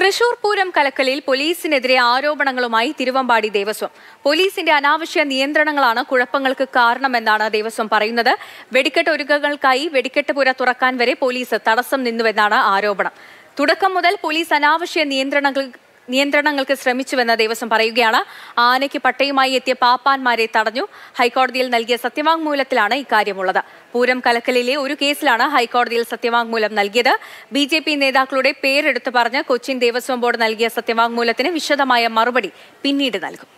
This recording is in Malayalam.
തൃശൂർ പൂരം കലക്കലിൽ പോലീസിനെതിരെ ആരോപണങ്ങളുമായി തിരുവമ്പാടി ദേവസ്വം പോലീസിന്റെ അനാവശ്യ നിയന്ത്രണങ്ങളാണ് കുഴപ്പങ്ങൾക്ക് കാരണമെന്നാണ് ദേവസ്വം പറയുന്നത് വെടിക്കെട്ട് ഒരുക്കങ്ങൾക്കായി വെടിക്കെട്ട് പുര തുറക്കാൻ വരെ പോലീസ് തടസ്സം നിന്നുവെന്നാണ് ആരോപണം തുടക്കം മുതൽ പോലീസ് അനാവശ്യ നിയന്ത്രണങ്ങൾ നിയന്ത്രണങ്ങൾക്ക് ശ്രമിച്ചുവെന്ന് ദേവസ്വം പറയുകയാണ് ആനയ്ക്ക് പട്ടയുമായി എത്തിയ പാപ്പാൻമാരെ തടഞ്ഞു ഹൈക്കോടതിയിൽ നൽകിയ സത്യവാങ്മൂലത്തിലാണ് ഇക്കാര്യമുള്ളത് പൂരം കലക്കലിലെ ഒരു കേസിലാണ് ഹൈക്കോടതിയിൽ സത്യവാങ്മൂലം നൽകിയത് ബി ജെ പി നേതാക്കളുടെ പേരെടുത്തു പറഞ്ഞ് കൊച്ചിൻ ദേവസ്വം ബോർഡ് നൽകിയ സത്യവാങ്മൂലത്തിന് വിശദമായ മറുപടി പിന്നീട് നൽകും